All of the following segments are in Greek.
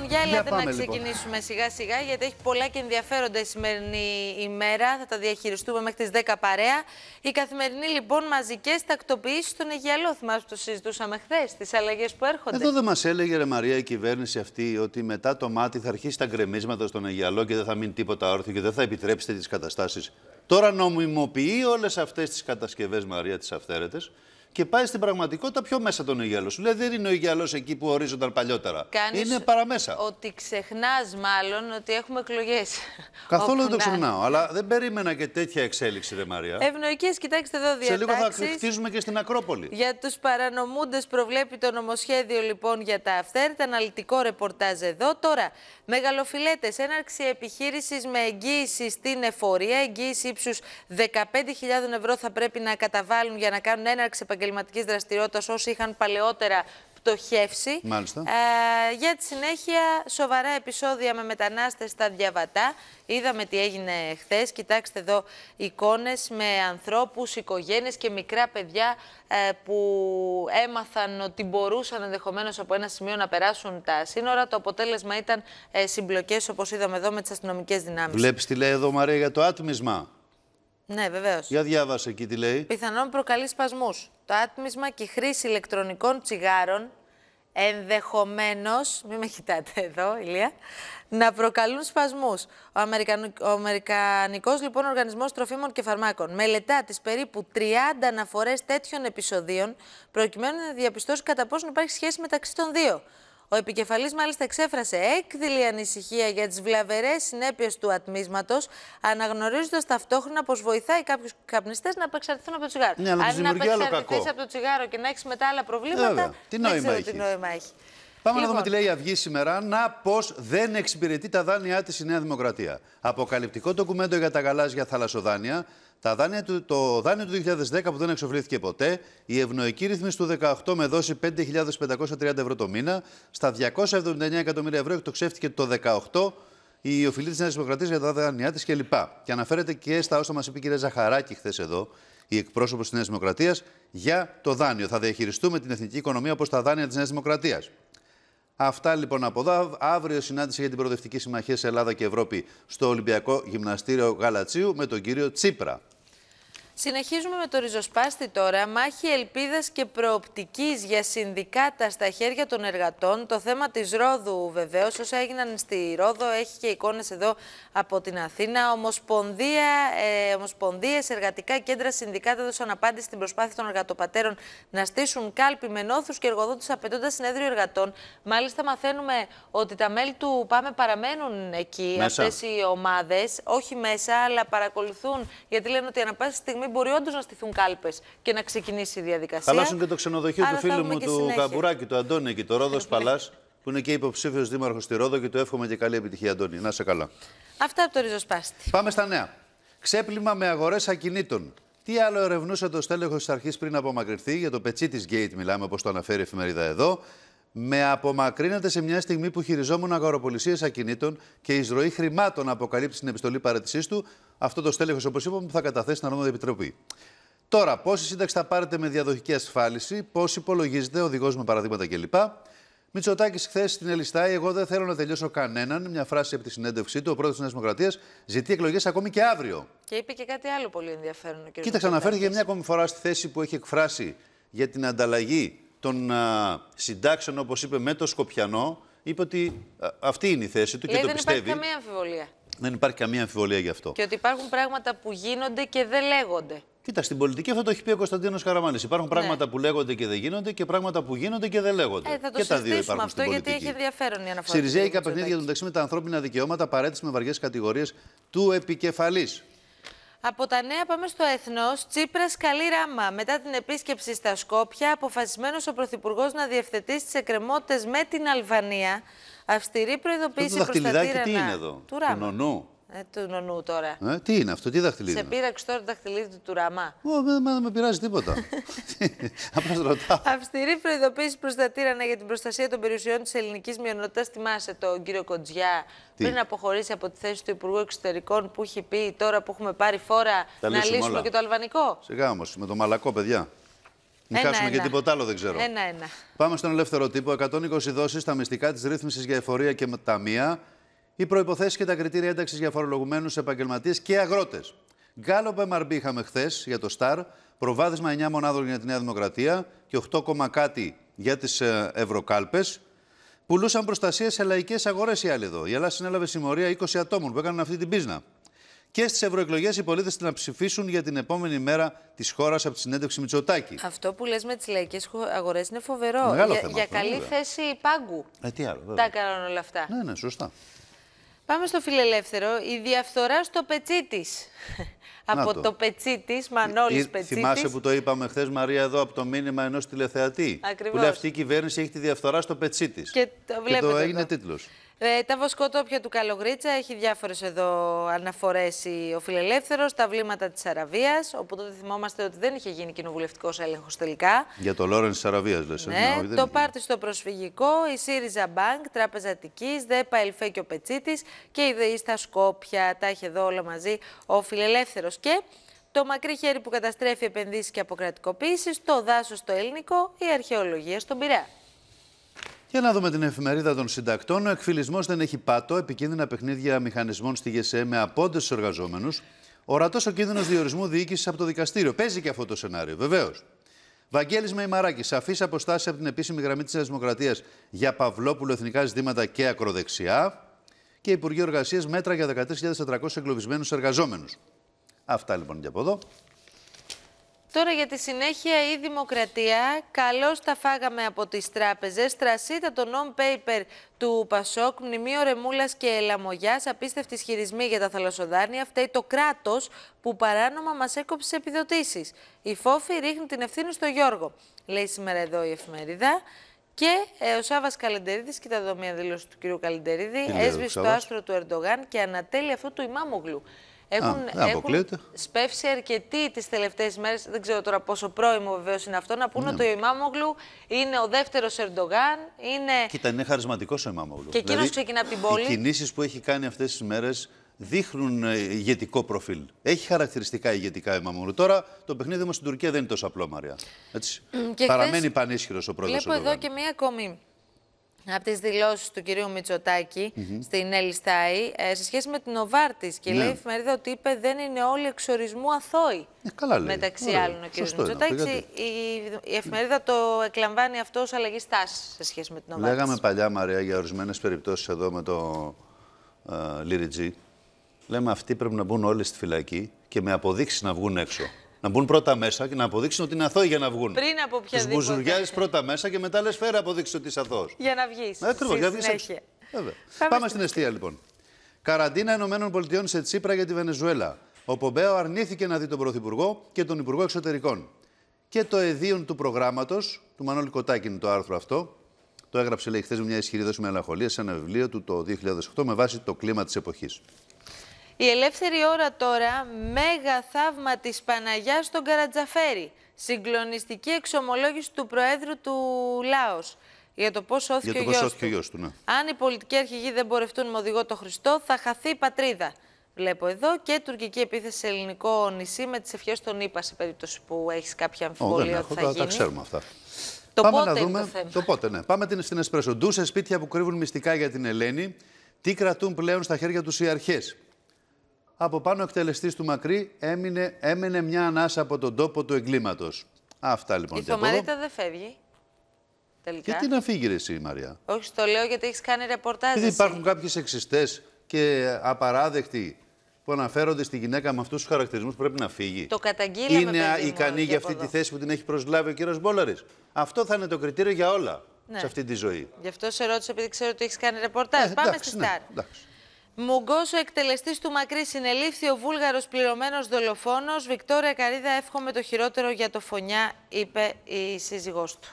Λοιπόν, για ελάτε να λοιπόν. ξεκινήσουμε σιγά σιγά, γιατί έχει πολλά και ενδιαφέροντα η σημερινή ημέρα. Θα τα διαχειριστούμε μέχρι τις 10 παρέα. Η καθημερινή λοιπόν μαζικέ τακτοποιήσει στον Αιγιαλό. Θυμάστε το συζητούσαμε χθες, τις αλλαγές που έρχονται. Εδώ δεν μας έλεγε ρε Μαρία η κυβέρνηση αυτή ότι μετά το μάτι θα αρχίσει τα γκρεμίσματα στον Αιγιαλό και δεν θα μείνει τίποτα όρθιο και δεν θα επιτρέψετε τις καταστάσεις. Τώρα νομιμοποιεί όλες αυτές τις κατασκευές Μαρία τις αυθαίρετες και πάει στην πραγματικότητα πιο μέσα τον Ογιαλό. Σου λέει δεν είναι ο Ογιαλό εκεί που ορίζονταν παλιότερα. Κάνεις είναι παραμέσα. Ότι ξεχνάς, μάλλον, ότι έχουμε εκλογές. Καθόλου δεν το ξεχνάω. Αλλά δεν περίμενα και τέτοια εξέλιξη, ρε Μαρία. Ευνοϊκές, κοιτάξτε εδώ διατάξει. Σε λίγο θα χτίζουμε και στην Ακρόπολη. Για τους παρανομούντες προβλέπει το νομοσχέδιο λοιπόν για τα αυθαίρετα. Αναλυτικό ρεπορτάζ εδώ. Τώρα, μεγαλοφιλέτες, έναρξη επιχείρησης με εγγύηση στην εφορία. Εγγύηση ύψους 15.000 ευρώ θα πρέπει να καταβάλουν για να κάνουν έναρξη επαγγελματική επαγγελματικής δραστηριότητας όσοι είχαν παλαιότερα πτωχεύσει. Μάλιστα. Ε, για τη συνέχεια, σοβαρά επεισόδια με μετανάστες στα διαβατά. Είδαμε τι έγινε χθες. Κοιτάξτε εδώ εικόνες με ανθρώπους, οικογένειες και μικρά παιδιά ε, που έμαθαν ότι μπορούσαν ενδεχομένως από ένα σημείο να περάσουν τα σύνορα. Το αποτέλεσμα ήταν ε, συμπλοκές, όπως είδαμε εδώ, με τις αστυνομικές δυνάμεις. Βλέπεις, τι λέει εδώ, Μαρία, για το άτμισμα. Ναι, βεβαίως. Για διάβασε εκεί τι λέει. Πιθανόν προκαλεί σπασμούς. Το άτμισμα και η χρήση ηλεκτρονικών τσιγάρων ενδεχομένως. Μην με κοιτάτε εδώ, Ηλία. Να προκαλούν σπασμούς. Ο, Αμερικανικός λοιπόν Οργανισμός Τροφίμων και Φαρμάκων μελετά τις περίπου 30 αναφορές τέτοιων επεισοδίων, προκειμένου να διαπιστώσει κατά πόσο υπάρχει σχέση μεταξύ των δύο. Ο επικεφαλής, μάλιστα, εξέφρασε έκδηλη ανησυχία για τις βλαβερές συνέπειες του ατμίσματος, αναγνωρίζοντας ταυτόχρονα πως βοηθάει κάποιους καπνιστές να απεξαρτηθούν από το τσιγάρο. Ναι, Αν να απεξαρτηθεί από το τσιγάρο και να έχεις μετά άλλα προβλήματα. Τι νόημα, δεν έχει. Τι νόημα έχει. Πάμε να δούμε λοιπόν. τι λέει η Αυγή σήμερα. Να πώ δεν εξυπηρετεί τα δάνειά της η Νέα Δημοκρατία. Αποκαλυπτικό ντοκουμέντο για τα γαλάζια θαλασσοδάνεια. Τα δάνεια το δάνειο του 2010 που δεν εξοφλήθηκε ποτέ, η ευνοϊκή ρύθμιση του 2018 με δόση 5.530 ευρώ το μήνα, στα 279 εκατομμύρια ευρώ εκτοξεύτηκε το 2018 η οφειλή της Νέας Δημοκρατίας για τα δάνειά της κλπ. Και αναφέρεται και στα όσα μας είπε η κυρία Ζαχαράκη χθες εδώ, η εκπρόσωπος της Νέας Δημοκρατίας, για το δάνειο. Θα διαχειριστούμε την εθνική οικονομία όπως τα δάνεια της Νέας Δημοκρατίας. Αυτά λοιπόν από εδώ. Αύριο συνάντηση για την Προοδευτική Συμμαχία σε Ελλάδα και Ευρώπη στο Ολυμπιακό Γυμναστήριο Γαλατσίου με τον κύριο Τσίπρα. Συνεχίζουμε με το ριζοσπάστη τώρα. Μάχη ελπίδας και προοπτικής για συνδικάτα στα χέρια των εργατών. Το θέμα της Ρόδου, βεβαίως, όσα έγιναν στη Ρόδο, έχει και εικόνες εδώ από την Αθήνα. Ομοσπονδία, ε, Ομοσπονδίες, εργατικά κέντρα, συνδικάτα έδωσαν απάντηση στην προσπάθεια των εργατοπατέρων να στήσουν κάλπη με νόθους και εργοδότες απαιτώντας συνέδριο εργατών. Μάλιστα, μαθαίνουμε ότι τα μέλη του ΠΑΜΕ παραμένουν εκεί, αυτές οι ομάδες. Όχι μέσα, αλλά παρακολουθούν, γιατί λένε ότι ανα πάση στιγμή στιγμή μπορεί όντως να στηθούν κάλπες και να ξεκινήσει η διαδικασία. Χαλάσουν και το ξενοδοχείο του φίλου μου, του Καμπουράκη, του Αντώνη και το Ρόδος ναι. Παλάς, που είναι και υποψήφιος δήμαρχος στη Ρόδο και του εύχομαι και καλή επιτυχία, Αντώνη. Να σε καλά. Αυτά από το ριζοσπάστη. Πάμε στα νέα. Ξέπλυμα με αγορές ακινήτων. Τι άλλο ερευνούσε το στέλεχος της αρχής πριν απομακρυνθεί για το πετσί της Gate, μιλάμε όπως το αναφέρει η εφημερίδα εδώ με απομακρύνεται σε μια στιγμή που χειριζόμουν αγοροπολισίε ακινήτων και εισρωή χρημάτων αποκαλύψει την επιστολή παρέτησής του αυτό το στέλεχος, όπως είπαμε, θα καταθέσει στην αρμόδια επιτροπή. Τώρα, πόση σύνταξη θα πάρετε με διαδοχική ασφάλιση, πώς υπολογίζεται οδηγός με παραδείγματα κλπ. Μητσοτάκης, χθες στην Ελιστάη, εγώ δεν θέλω να τελειώσω κανέναν. Μια φράση από τη συνέντευξή του, ο πρόεδρος της Νέας Δημοκρατίας ζητεί εκλογές ακόμη και αύριο. Και είπε και κάτι άλλο πολύ ενδιαφέρον. Κοίταξε, αναφέρθηκε μια ακόμη φορά στη θέση που έχει εκφράσει για την ανταλλαγή των α, συντάξεων, όπως είπε, με το Σκοπιανό, είπε ότι αυτή είναι η θέση του Λέει, και ε, το δεν πιστεύει. Δεν υπάρχει καμία αμφιβολία. Δεν υπάρχει καμία αμφιβολία γι' αυτό. Και ότι υπάρχουν πράγματα που γίνονται και δεν λέγονται. Κοίτα, στην πολιτική αυτό το έχει πει ο Κωνσταντίνος Καραμάνης. Υπάρχουν ναι. πράγματα που λέγονται και δεν γίνονται και πράγματα που γίνονται και δεν λέγονται. Ε, θα το και τα δύο υπάρχουν αυτό, γιατί έχει ενδιαφέρον η αναφορά. για παιχνίδια τον με τα ανθρώπινα δικαιώματα παρέτηση με βαριές κατηγορίες του επικεφαλής. Από τα νέα πάμε στο Εθνός. Τσίπρας καλή ράμα. Μετά την επίσκεψη στα Σκόπια, αποφασισμένος ο Πρωθυπουργός να διευθετήσει τις εκκρεμότητες με την Αλβανία. Αυστηρή προειδοποίηση προς τα τύρανα του Ράμα. Του νονού. Ε, του νονού τώρα. Ε, τι είναι αυτό, τι δαχτυλίδι. Σε πείραξε τώρα το δαχτυλίδι του Ραμά. Ω, με, με, με πειράζει τίποτα. Απλώ ρωτάω. Αυστηρή προειδοποίηση προστατήρανε για την προστασία των περιουσιών της ελληνικής μειονότητας. Θυμάσαι τον κύριο Κοντζιά τι? πριν αποχωρήσει από τη θέση του Υπουργού Εξωτερικών που έχει πει τώρα που έχουμε πάρει φόρα Τα να λύσουμε όλα. και το αλβανικό. Σιγά όμως, με το μαλακό, παιδιά. Μην ένα, χάσουμε ένα. και τίποτα άλλο, δεν ξέρω. Ένα, ένα. Πάμε στον ελεύθερο τύπο. 120 δόσεις στα μυστικά της ρύθμισης για εφορία και ταμεία οι προποθέσει και τα κριτήρια ένταξης για φορολογουμένους επαγγελματίες και αγρότες. Γκάλοπ MRB είχαμε χθες για το ΣΤΑΡ, προβάδισμα 9 μονάδων για τη Νέα Δημοκρατία και 8, κάτι για τις ε, Ευρωκάλπες. Πουλούσαν προστασία σε λαϊκές αγορές οι άλλοι εδώ. Η Ελλάδα συνέλαβε συμμορία 20 ατόμων που έκαναν αυτή την πίσνα. Και στις ευρωεκλογές οι πολίτες να ψηφίσουν για την επόμενη μέρα της χώρας από τη συνέντευξη Μητσοτάκη. Αυτό που λες με τις λαϊκές αγορές είναι φοβερό. για, θέμα, για καλή βέβαια. θέση πάγκου. Ε, τι Τα έκαναν όλα αυτά. Ναι, ναι, σωστά. Πάμε στο φιλελεύθερο. Η διαφθορά στο πετσί από το, το πετσί της, Μανώλης Θυμάσαι που το είπαμε χθες, Μαρία, εδώ από το μήνυμα ενός τηλεθεατή. Ακριβώς. Που λέει αυτή η κυβέρνηση έχει τη διαφθορά στο πετσί Και το, βλέπετε και το έγινε τίτλος. Ε, τα βοσκοτόπια του Καλογρίτσα έχει διάφορες εδώ αναφορές ο Φιλελεύθερος, τα βλήματα της Αραβίας, όπου τότε θυμόμαστε ότι δεν είχε γίνει κοινοβουλευτικός έλεγχος τελικά. Για το Λόρεν της Αραβίας λες. Ε? Ναι, το πάρτι στο προσφυγικό, η ΣΥΡΙΖΑ Μπάνκ, Τραπεζατικής, ΔΕΠΑ Ελφέ και ο Πετσίτης και η ΔΕΗ στα Σκόπια, τα έχει εδώ όλα μαζί ο Φιλελεύθερος. Και το μακρύ χέρι που καταστρέφει επενδύσεις και αποκρατικοποίηση, το δάσος στο ελληνικό, η αρχαιολογία στον Πειραιά. Για να δούμε την εφημερίδα των συντακτών. Ο εκφυλισμός δεν έχει πάτο. Επικίνδυνα παιχνίδια μηχανισμών στη ΓΕΣΕ με απόντες στους εργαζόμενους. Ορατός ο κίνδυνος διορισμού διοίκησης από το δικαστήριο. Παίζει και αυτό το σενάριο, βεβαίως. Βαγγέλης Μεϊμαράκη, σαφή αποστάσει από την επίσημη γραμμή της Δημοκρατίας για Παυλόπουλο, εθνικά ζητήματα και ακροδεξιά. Και Υπουργείο Εργασίας, μέτρα για 13.400 εγκλωβισμένους εργαζόμενους. Αυτά λοιπόν και από εδώ. Τώρα για τη συνέχεια η Δημοκρατία. Καλώς τα φάγαμε από τις τράπεζες. Τρασίτα το non-paper του Πασόκ, μνημείο Ρεμούλας και Ελαμογιά. απίστευτη ισχυρισμοί για τα θαλασσοδάνεια. Φταίει το κράτος που παράνομα μας έκοψε επιδοτήσεις. επιδοτήσεις. Η Φόφη ρίχνει την ευθύνη στο Γιώργο. Λέει σήμερα εδώ η εφημερίδα. Και ε, ο Σάβα Καλεντερίδης, κοίτα εδώ μια δήλωση του κ. Καλεντερίδη, έσβησε το άστρο του Ερντογάν και ανατέλει αυτό του Ιμάμογλου. Έχουν, Α, έχουν σπεύσει αρκετοί τις τελευταίες μέρες. Δεν ξέρω τώρα πόσο πρόημο βεβαίως είναι αυτό. Να πούνε ναι. ότι ο Ιμάμογλου είναι ο δεύτερος Ερντογάν. Είναι... Κοίτα, είναι χαρισματικός ο Ιμάμογλου. Και εκείνος δηλαδή, ξεκινά από την πόλη. Οι κινήσεις που έχει κάνει αυτές τις μέρες δείχνουν ε, ηγετικό προφίλ. Έχει χαρακτηριστικά ηγετικά ο Μαμούρου. Τώρα το παιχνίδι μας στην Τουρκία δεν είναι τόσο απλό, Μαρία. Έτσι. Παραμένει πανίσχυρος ο πρόεδρος. Βλέπω εδώ και μία ακόμη από τις δηλώσεις του κυρίου Μητσοτάκη στην Ελιστάη ε, σε σχέση με την Οβάρτης και ναι. λέει η εφημερίδα ότι είπε δεν είναι όλοι εξορισμού αθώοι. Ε, καλά λέει. Μεταξύ άλλων ο κύριος Μητσοτάκης η, εφημερίδα το εκλαμβάνει αυτό ως αλλαγή στάσης σε σχέση με την Οβάρτης. Λέγαμε παλιά Μαρία για ορισμένες περιπτώσεις εδώ με το ε, Λιριτζί, Λιριτζή. Λέμε αυτοί πρέπει να μπουν όλοι στη φυλακή και με αποδείξεις να βγουν έξω. Να μπουν πρώτα μέσα και να αποδείξουν ότι είναι αθώοι για να βγουν. Πριν από οποιαδήποτε. Του μπουζουριάζεις πρώτα μέσα και μετά λες φέρα αποδείξει ότι είσαι αθώος. Για να βγεις. Ε, Ακριβώς, για να βγεις. Ε, Πάμε, στην αιστεία λοιπόν. Καραντίνα Ηνωμένων Πολιτειών σε Τσίπρα για τη Βενεζουέλα. Ο Πομπέο αρνήθηκε να δει τον Πρωθυπουργό και τον Υπουργό Εξωτερικών. Και το εδίον του προγράμματος, του Μανώλη Κοτάκη είναι το άρθρο αυτό, το έγραψε λέει χθες μια ισχυρή δόση μελαγχολία σε ένα βιβλίο του το 2008 με βάση το κλίμα της εποχής. Η ελεύθερη ώρα τώρα, μέγα θαύμα της Παναγιάς στον Καρατζαφέρη. Συγκλονιστική εξομολόγηση του Προέδρου του Λάος. Για το πώς σώθηκε ο γιος του. Ναι. Αν οι πολιτικοί αρχηγοί δεν μπορευτούν με οδηγό το Χριστό, θα χαθεί η πατρίδα. Βλέπω εδώ και τουρκική επίθεση σε ελληνικό νησί με τις ευχές των ΗΠΑ σε περίπτωση που έχεις κάποια αμφιβολία. Όχι, δεν έχω, θα τα, γίνει. τα ξέρουμε αυτά. Το Πάμε πότε να δούμε. το, το πότε, ναι. Πάμε στην Εσπρέσο. Ντούσε σπίτια που κρύβουν μυστικά για την Ελένη, τι κρατούν πλέον στα χέρια τους οι αρχές από πάνω εκτελεστής του Μακρύ έμεινε, έμενε μια ανάσα από τον τόπο του εγκλήματος. Αυτά λοιπόν. Η Θωμαρίτα δεν φεύγει. Τελικά. Γιατί να φύγει ρε, εσύ, η Μαρία. Όχι, το λέω γιατί έχεις κάνει ρεπορτάζ. Γιατί υπάρχουν κάποιοι σεξιστέ και απαράδεκτοι που αναφέρονται στη γυναίκα με αυτούς τους χαρακτηρισμούς πρέπει να φύγει. Το καταγγείλαμε. Είναι ικανή για αυτή τη θέση που την έχει προσλάβει ο κύριος Μπόλαρης. Αυτό θα είναι το κριτήριο για όλα ναι. σε αυτή τη ζωή. Γι' αυτό σε ρώτησα επειδή ξέρω ότι έχεις κάνει ρεπορτάζ. Ε, Πάμε εντάξει, στη ναι, Σταρ. Μουγκός ο εκτελεστής του Μακρύ συνελήφθη, ο Βούλγαρος πληρωμένος δολοφόνος. Βικτόρια Καρίδα, εύχομαι το χειρότερο για το φωνιά, είπε η σύζυγός του.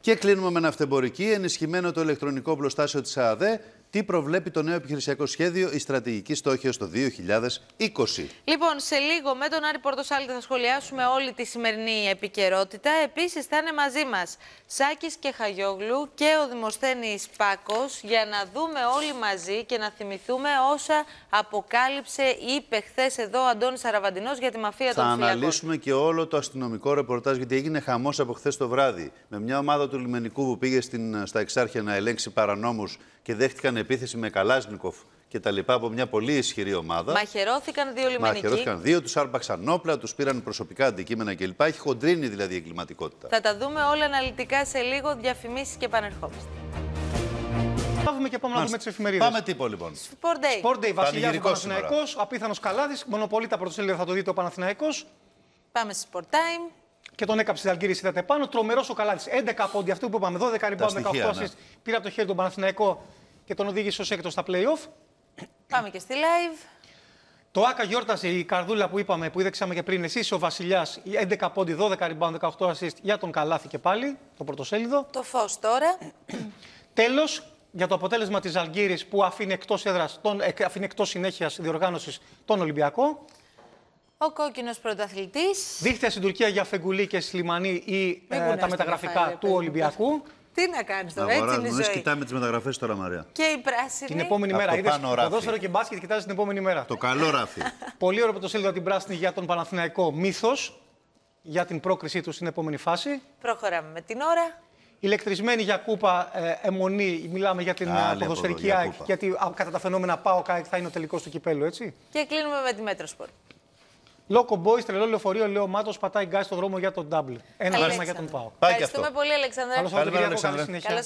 Και κλείνουμε με ναυτεμπορική. Ενισχυμένο το ηλεκτρονικό πλωστάσιο της ΑΔΕ τι προβλέπει το νέο επιχειρησιακό σχέδιο, η στρατηγική στόχη το 2020. Λοιπόν, σε λίγο με τον Άρη Πορτοσάλη θα σχολιάσουμε όλη τη σημερινή επικαιρότητα. επίσης θα είναι μαζί μας Σάκης και Χαγιόγλου και ο δημοσθένης Πάκος για να δούμε όλοι μαζί και να θυμηθούμε όσα αποκάλυψε ή είπε χθες εδώ ο Αντώνης Αραβαντινό για τη μαφία των φυλακών. Θα αναλύσουμε και όλο το αστυνομικό ρεπορτάζ, γιατί έγινε χαμός από χθες το βράδυ με μια ομάδα του λιμενικού που πήγε στην, στα Εξάρχεια να ελέγξει παρανόμους και δέχτηκαν επίθεση με Καλάζνικοφ και τα λοιπά από μια πολύ ισχυρή ομάδα. Μαχαιρώθηκαν δύο λιμενικοί. Μαχαιρώθηκαν δύο, τους άρπαξαν όπλα, τους πήραν προσωπικά αντικείμενα κλπ. Έχει χοντρίνει δηλαδή η εγκληματικότητα. Θα τα δούμε όλα αναλυτικά σε λίγο. Διαφημίσεις και επανερχόμαστε. Πάμε και πάμε να δούμε τις εφημερίδες. Πάμε τύπο λοιπόν. Sport Day. Sport Day, Βασιλιάς Παναθηναϊκό, απίθανος καλάδης, μονοπολίτα πρωτοσέλιδα θα το δείτε ο Παναθηναϊκός. Πάμε στο Sport Time και τον έκαψε η Αλγύρης, είδατε πάνω. Τρομερός ο Καλάδης. 11 πόντι, αυτό που είπαμε, 12 ριμπάμπ, 18 ναι. Πήρε από το χέρι τον Παναθηναϊκό και τον οδήγησε ως έκτος στα playoff. Πάμε και στη live. Το Άκα γιόρτασε η καρδούλα που είπαμε, που είδεξαμε και πριν εσείς, ο Βασιλιάς, 11 πόντι, 12 rebound, 18 assist για τον Καλάθι και πάλι, το πρωτοσέλιδο. Το φως τώρα. Τέλος, για το αποτέλεσμα της Αλγύρης που αφήνει ε, αφήνει εκτός συνέχειας διοργάνωσης τον Ολυμπιακό. Ο κόκκινος πρωταθλητής. Δείχτε στην Τουρκία για φεγγουλή και σλιμανί ή ε, τα μεταγραφικά του Ολυμπιακού. Τι να κάνεις τώρα, έτσι είναι η ζωή. κοιτάμε τις μεταγραφές τώρα, Μαρία. Και η πράσινη. Την επόμενη μέρα. Είδες, θα δώσω και μπάσκετ, κοιτάζεις την επόμενη μέρα. Το καλό ράφι. Πολύ ωραίο που το σέλιδο την πράσινη για τον Παναθηναϊκό μύθος για την πρόκρισή του στην επόμενη φάση. Προχωράμε με την ώρα. Ηλεκτρισμένη για κούπα ε, εμονή, μιλάμε για την ποδοσφαιρική ΑΕΚ, γιατί κατά τα φαινόμενα ΠΑΟΚ θα είναι ο τελικός του κυπέλου, έτσι. Και κλείνουμε με τη Μέτροσπορ. Λόκο Μπόι, τρελό λεωφορείο, λέω Μάτο, πατάει γκάι στον δρόμο για τον Νταμπλ. Ένα βήμα για τον Πάο. Ευχαριστούμε πολύ, Αλεξάνδρα. Καλώ